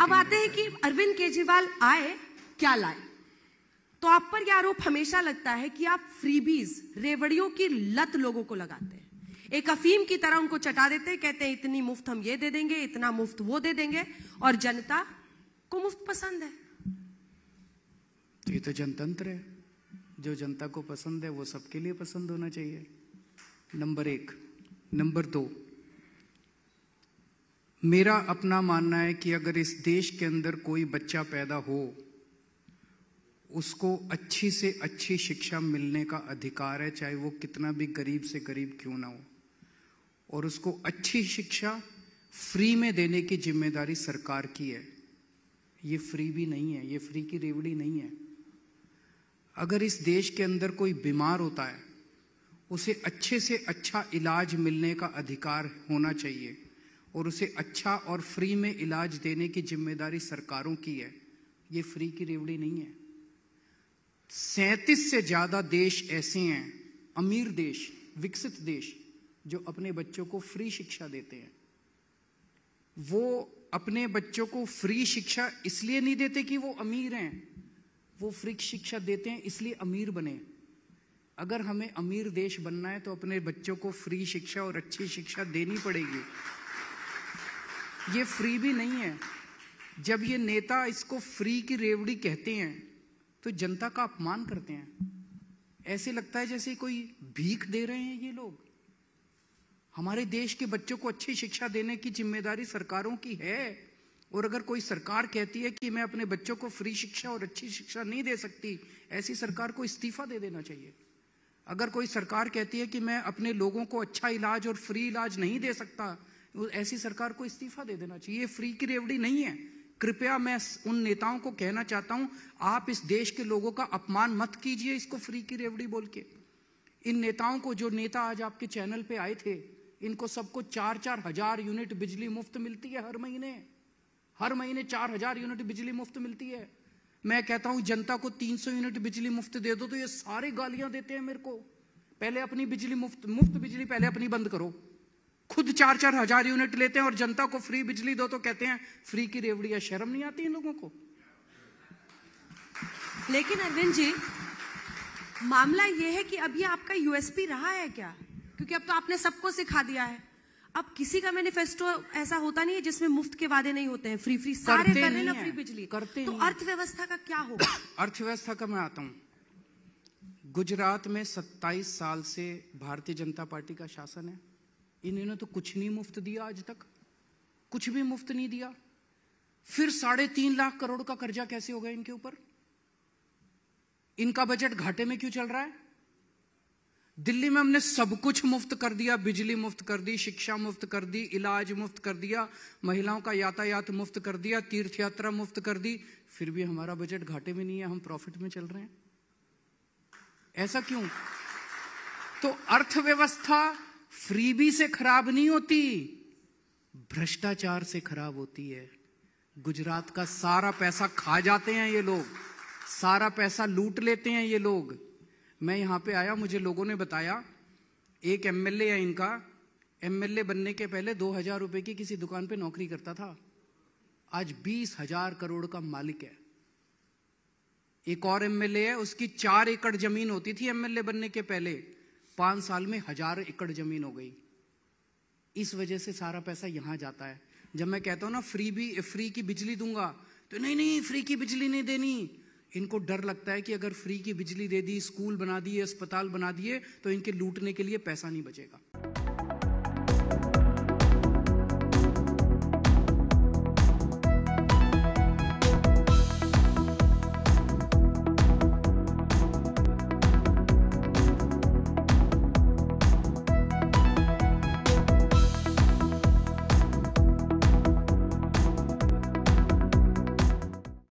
अब आते हैं कि अरविंद केजरीवाल आए क्या लाए तो आप पर यह आरोप हमेशा लगता है कि आप फ्रीबीज रेवड़ियों की लत लोगों को लगाते हैं एक अफीम की तरह उनको चटा देते हैं कहते हैं इतनी मुफ्त हम ये दे देंगे इतना मुफ्त वो दे देंगे और जनता को मुफ्त पसंद है तो ये तो जनतंत्र है जो जनता को पसंद है वो सबके लिए पसंद होना चाहिए नंबर एक नंबर दो मेरा अपना मानना है कि अगर इस देश के अंदर कोई बच्चा पैदा हो उसको अच्छी से अच्छी शिक्षा मिलने का अधिकार है चाहे वो कितना भी गरीब से गरीब क्यों ना हो और उसको अच्छी शिक्षा फ्री में देने की जिम्मेदारी सरकार की है ये फ्री भी नहीं है ये फ्री की रेवड़ी नहीं है अगर इस देश के अंदर कोई बीमार होता है उसे अच्छे से अच्छा इलाज मिलने का अधिकार होना चाहिए और उसे अच्छा और फ्री में इलाज देने की जिम्मेदारी सरकारों की है ये फ्री की रेवड़ी नहीं है सैतीस से ज्यादा देश ऐसे हैं अमीर देश विकसित देश जो अपने बच्चों को फ्री शिक्षा देते हैं वो अपने बच्चों को फ्री शिक्षा इसलिए नहीं देते कि वो अमीर हैं वो फ्री शिक्षा देते हैं इसलिए अमीर बने अगर हमें अमीर देश बनना है तो अपने बच्चों को फ्री शिक्षा और अच्छी शिक्षा देनी पड़ेगी ये फ्री भी नहीं है जब ये नेता इसको फ्री की रेवड़ी कहते हैं तो जनता का अपमान करते हैं ऐसे लगता है जैसे कोई भीख दे रहे हैं ये लोग हमारे देश के बच्चों को अच्छी शिक्षा देने की जिम्मेदारी सरकारों की है और अगर कोई सरकार कहती है कि मैं अपने बच्चों को फ्री शिक्षा और अच्छी शिक्षा नहीं दे सकती ऐसी सरकार को इस्तीफा दे देना चाहिए अगर कोई सरकार कहती है कि मैं अपने लोगों को अच्छा इलाज और फ्री इलाज नहीं दे सकता ऐसी सरकार को इस्तीफा दे देना चाहिए ये फ्री की रेवड़ी नहीं है कृपया मैं उन नेताओं को कहना चाहता हूं आप इस देश के लोगों का अपमान मत कीजिए इसको फ्री की रेवड़ी बोल के इन नेताओं को जो नेता आज आपके चैनल पे आए थे इनको सबको चार चार हजार यूनिट बिजली मुफ्त मिलती है हर महीने हर महीने चार हजार यूनिट बिजली मुफ्त मिलती है मैं कहता हूं जनता को 300 यूनिट बिजली मुफ्त दे दो तो ये सारे गालियां देते हैं मेरे को पहले अपनी बिजली मुफ्त मुफ्त बिजली पहले अपनी बंद करो खुद चार चार हजार यूनिट लेते हैं और जनता को फ्री बिजली दो तो कहते हैं फ्री की रेवड़िया शर्म नहीं आती इन लोगों को लेकिन अरविंद जी मामला यह है कि अब ये आपका यूएसपी रहा है क्या क्योंकि अब तो आपने सबको सिखा दिया है अब किसी का मैनिफेस्टो ऐसा होता नहीं है जिसमें मुफ्त के वादे नहीं होते हैं फ्री फ्री सारे कर नहीं ना फ्री बिजली करते तो अर्थव्यवस्था का क्या होगा अर्थव्यवस्था का मैं आता हूं गुजरात में 27 साल से भारतीय जनता पार्टी का शासन है इन्होंने तो कुछ नहीं मुफ्त दिया आज तक कुछ भी मुफ्त नहीं दिया फिर साढ़े तीन लाख करोड़ का कर्जा कैसे होगा इनके ऊपर इनका बजट घाटे में क्यों चल रहा है दिल्ली में हमने सब कुछ मुफ्त कर दिया बिजली मुफ्त कर दी शिक्षा मुफ्त कर दी इलाज मुफ्त कर दिया महिलाओं का यातायात मुफ्त कर दिया तीर्थ यात्रा मुफ्त कर दी फिर भी हमारा बजट घाटे में नहीं है हम प्रॉफिट में चल रहे हैं ऐसा क्यों तो अर्थव्यवस्था फ्रीबी से खराब नहीं होती भ्रष्टाचार से खराब होती है गुजरात का सारा पैसा खा जाते हैं ये लोग सारा पैसा लूट लेते हैं ये लोग मैं यहां पे आया मुझे लोगों ने बताया एक एमएलए है इनका एमएलए बनने के पहले दो हजार रुपए की किसी दुकान पे नौकरी करता था आज बीस हजार करोड़ का मालिक है एक और एमएलए है उसकी चार एकड़ जमीन होती थी एमएलए बनने के पहले पांच साल में हजार एकड़ जमीन हो गई इस वजह से सारा पैसा यहां जाता है जब मैं कहता हूं ना फ्री भी फ्री की बिजली दूंगा तो नहीं नहीं फ्री की बिजली नहीं देनी इनको डर लगता है कि अगर फ्री की बिजली दे दी स्कूल बना दिए अस्पताल बना दिए तो इनके लूटने के लिए पैसा नहीं बचेगा